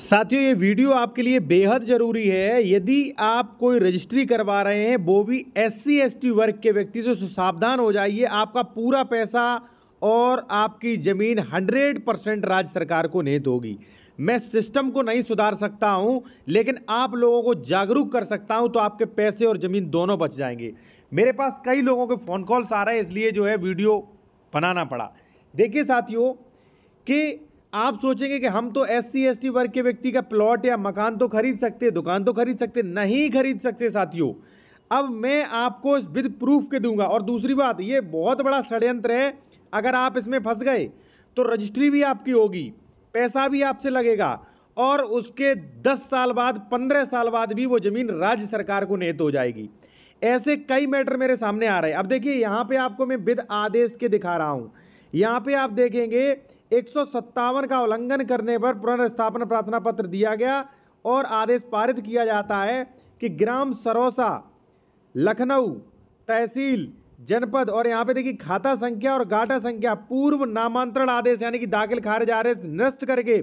साथियों ये वीडियो आपके लिए बेहद ज़रूरी है यदि आप कोई रजिस्ट्री करवा रहे हैं वो भी एस सी वर्ग के व्यक्ति तो से सावधान हो जाइए आपका पूरा पैसा और आपकी ज़मीन 100 परसेंट राज्य सरकार को नहीं दोगी मैं सिस्टम को नहीं सुधार सकता हूं लेकिन आप लोगों को जागरूक कर सकता हूं तो आपके पैसे और ज़मीन दोनों बच जाएंगे मेरे पास कई लोगों के फ़ोन कॉल्स आ रहे हैं इसलिए जो है वीडियो बनाना पड़ा देखिए साथियों कि आप सोचेंगे कि हम तो एस सी वर्ग के व्यक्ति का प्लॉट या मकान तो खरीद सकते दुकान तो खरीद सकते नहीं खरीद सकते साथियों अब मैं आपको विद प्रूफ के दूंगा और दूसरी बात ये बहुत बड़ा षड्यंत्र है अगर आप इसमें फंस गए तो रजिस्ट्री भी आपकी होगी पैसा भी आपसे लगेगा और उसके 10 साल बाद 15 साल बाद भी वो ज़मीन राज्य सरकार को निहित हो जाएगी ऐसे कई मैटर मेरे सामने आ रहे हैं अब देखिए यहाँ पे आपको मैं विद आदेश के दिखा रहा हूँ यहाँ पे आप देखेंगे एक का उल्लंघन करने पर पुनर्स्थापना प्रार्थना पत्र दिया गया और आदेश पारित किया जाता है कि ग्राम सरोसा लखनऊ तहसील जनपद और यहाँ पे देखिए खाता संख्या और गाटा संख्या पूर्व नामांतरण आदेश यानी कि दाखिल खारिज आदेश निरस्त करके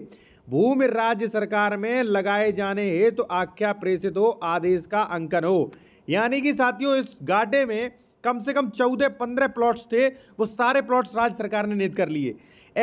भूमि राज्य सरकार में लगाए जाने हेतु तो आख्या प्रेषित हो आदेश का अंकन हो यानी कि साथियों इस गाटे में कम से कम चौदह पंद्रह प्लॉट्स थे वो सारे प्लॉट्स राज्य सरकार ने नियत कर लिए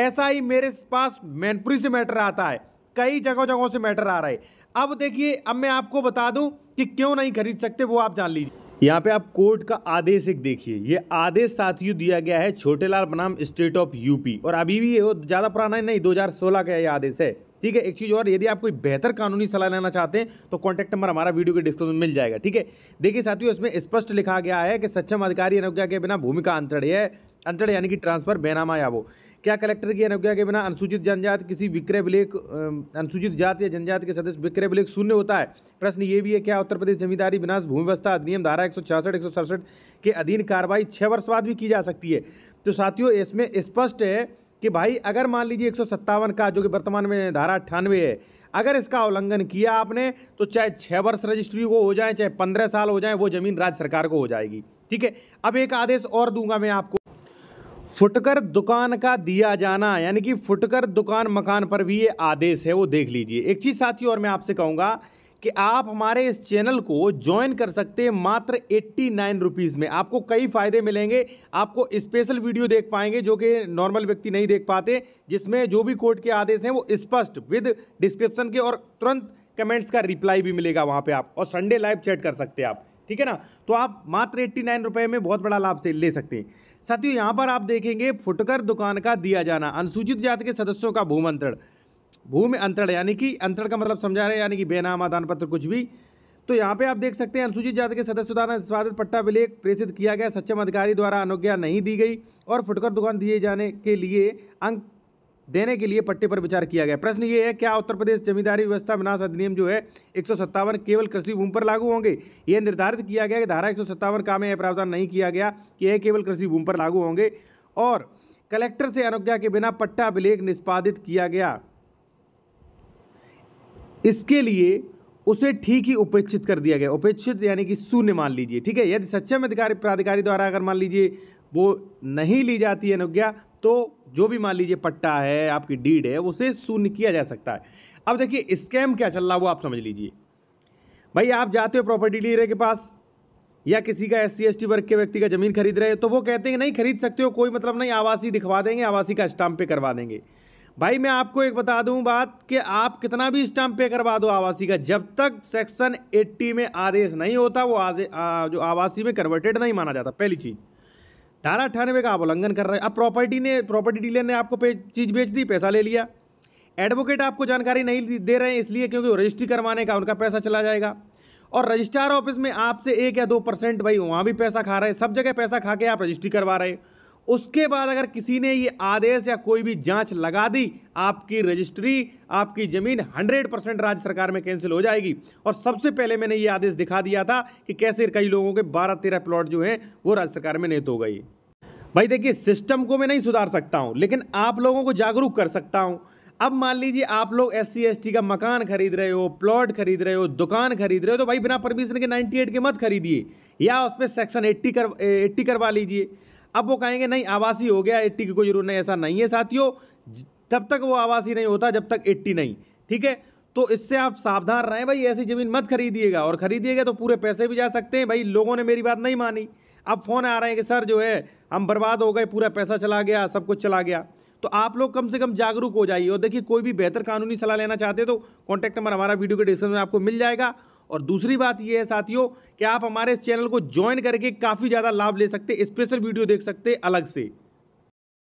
ऐसा ही मेरे पास मैनपुरी से मैटर आता है कई जगह जगहों से मैटर आ रहा है अब देखिए अब मैं आपको बता दूं कि क्यों नहीं खरीद सकते वो आप जान लीजिए यहाँ पे आप कोर्ट का आदेश एक देखिए ये आदेश साथियों दिया गया है छोटेलाल बनाम स्टेट ऑफ यूपी और अभी भी ये ज़्यादा पुराना है नहीं 2016 का ये आदेश है ठीक है एक चीज़ और यदि आप कोई बेहतर कानूनी सलाह लेना चाहते हैं तो कॉन्टैक्ट नंबर हमारा वीडियो के डिस्क्रिप्शन मिल जाएगा ठीक है देखिए साथियों इसमें स्पष्ट लिखा गया है कि सक्षम अधिकारी अनुज्ञा के बिना भूमि का अंतरण है अंतरण यानी कि ट्रांसफर बेनामा या वो क्या कलेक्टर की अनुज्ञा के बिना अनुसूचित जनजाति किसी विक्रय विलेख अनुसूचित जाति या जनजाति के सदस्य विक्रय विलेख शून्य होता है प्रश्न ये भी है क्या उत्तर प्रदेश जमींदारी विनाश व्यवस्था अधिनियम धारा एक सौ के अधीन कार्रवाई छः वर्ष बाद भी की जा सकती है तो साथियों इसमें स्पष्ट है कि भाई अगर मान लीजिए एक का जो कि वर्तमान में धारा अट्ठानवे है अगर इसका उल्लंघन किया आपने तो चाहे छः वर्ष रजिस्ट्री को हो जाए चाहे पंद्रह साल हो जाए वो ज़मीन राज्य सरकार को हो जाएगी ठीक है अब एक आदेश और दूंगा मैं आपको फुटकर दुकान का दिया जाना यानी कि फुटकर दुकान मकान पर भी ये आदेश है वो देख लीजिए एक चीज़ साथी और मैं आपसे कहूँगा कि आप हमारे इस चैनल को ज्वाइन कर सकते हैं मात्र एट्टी नाइन रुपीज़ में आपको कई फ़ायदे मिलेंगे आपको स्पेशल वीडियो देख पाएंगे जो कि नॉर्मल व्यक्ति नहीं देख पाते जिसमें जो भी कोर्ट के आदेश हैं वो स्पष्ट विद डिस्क्रिप्शन के और तुरंत कमेंट्स का रिप्लाई भी मिलेगा वहाँ पर आप और संडे लाइव चैट कर सकते हैं आप ठीक है ना तो आप मात्र एट्टी नाइन रुपये में बहुत बड़ा लाभ से ले सकते हैं साथियों यहाँ पर आप देखेंगे फुटकर दुकान का दिया जाना अनुसूचित जाति के सदस्यों का भूमंत्रण भूमि अंतरण यानी कि अंतरण का मतलब समझा रहे यानी कि बेनामा दान पत्र कुछ भी तो यहाँ पे आप देख सकते हैं अनुसूचित जाति के सदस्य द्वारा निष्पादित पट्टा विलेख प्रेषित किया गया सक्षम अधिकारी द्वारा अनुज्ञा नहीं दी गई और फुटकर दुकान दिए जाने के लिए अंक देने के लिए पट्टे पर विचार किया गया प्रश्न ये है क्या उत्तर प्रदेश जमींदारी व्यवस्था विनाश अधिनियम जो है एक केवल कृषि भूमि पर लागू होंगे ये निर्धारित किया गया कि धारा एक का में यह प्रावधान नहीं किया गया कि यह केवल कृषि भूमि पर लागू होंगे और कलेक्टर से अनुज्ञा के बिना पट्टा अभिलेख निष्पादित किया गया इसके लिए उसे ठीक ही उपेक्षित कर दिया गया उपेक्षित यानी कि शून्य मान लीजिए ठीक है यदि में अधिकारी प्राधिकारी द्वारा अगर मान लीजिए वो नहीं ली जाती है अनुज्ञा तो जो भी मान लीजिए पट्टा है आपकी डीड है उसे शून्य किया जा सकता है अब देखिए स्कैम क्या चल रहा वो आप समझ लीजिए भाई आप जाते हो प्रॉपर्टी डीलर के पास या किसी का एस सी वर्ग के व्यक्ति का जमीन खरीद रहे हो तो वो कहते हैं नहीं खरीद सकते हो कोई मतलब नहीं आवासीय दिखवा देंगे आवासीय का स्टाम्प पे करवा देंगे भाई मैं आपको एक बता दूं बात कि आप कितना भी स्टाम्प पे करवा दो आवासी का जब तक सेक्शन 80 में आदेश नहीं होता वो आदे, आ, जो आवासी में कन्वर्टेड नहीं माना जाता पहली चीज़ धारा अठानवे का आप उल्लंघन कर रहे हैं अब प्रॉपर्टी ने प्रॉपर्टी डीलर ने आपको चीज़ बेच दी पैसा ले लिया एडवोकेट आपको जानकारी नहीं दे रहे हैं इसलिए क्योंकि रजिस्ट्री करवाने का उनका पैसा चला जाएगा और रजिस्ट्रार ऑफिस में आपसे एक या दो परसेंट भाई वहाँ भी पैसा खा रहे हैं सब जगह पैसा खा के आप रजिस्ट्री करवा रहे हैं उसके बाद अगर किसी ने ये आदेश या कोई भी जांच लगा दी आपकी रजिस्ट्री आपकी ज़मीन 100 परसेंट राज्य सरकार में कैंसिल हो जाएगी और सबसे पहले मैंने ये आदेश दिखा दिया था कि कैसे कई लोगों के 12 तेरह प्लॉट जो हैं वो राज्य सरकार में नहीं हो गई भाई देखिए सिस्टम को मैं नहीं सुधार सकता हूँ लेकिन आप लोगों को जागरूक कर सकता हूँ अब मान लीजिए आप लोग एस सी का मकान खरीद रहे हो प्लॉट खरीद रहे हो दुकान खरीद रहे हो तो भाई बिना परमिशन के 98 के मत खरीदिए या उस पर सेक्शन 80 कर 80 करवा लीजिए अब वो कहेंगे नहीं आवासीय हो गया एट्टी की कोई जरूरत नहीं ऐसा नहीं है साथियों तब तक वो आवासीय नहीं होता जब तक एट्टी नहीं ठीक है तो इससे आप सावधान रहें भाई ऐसी ज़मीन मत खरीदिएगा और खरीदिएगा तो पूरे पैसे भी जा सकते हैं भाई लोगों ने मेरी बात नहीं मानी अब फ़ोन आ रहे हैं कि सर जो है हम बर्बाद हो गए पूरा पैसा चला गया सब कुछ चला गया तो आप लोग कम से कम जागरूक हो जाइए और देखिए कोई भी बेहतर कानूनी सलाह लेना चाहते हो तो कॉन्टैक्ट नंबर हमारा वीडियो के डिस्क्रिप्शन में आपको मिल जाएगा और दूसरी बात यह है साथियों कि आप हमारे इस चैनल को ज्वाइन करके काफ़ी ज़्यादा लाभ ले सकते स्पेशल वीडियो देख सकते अलग से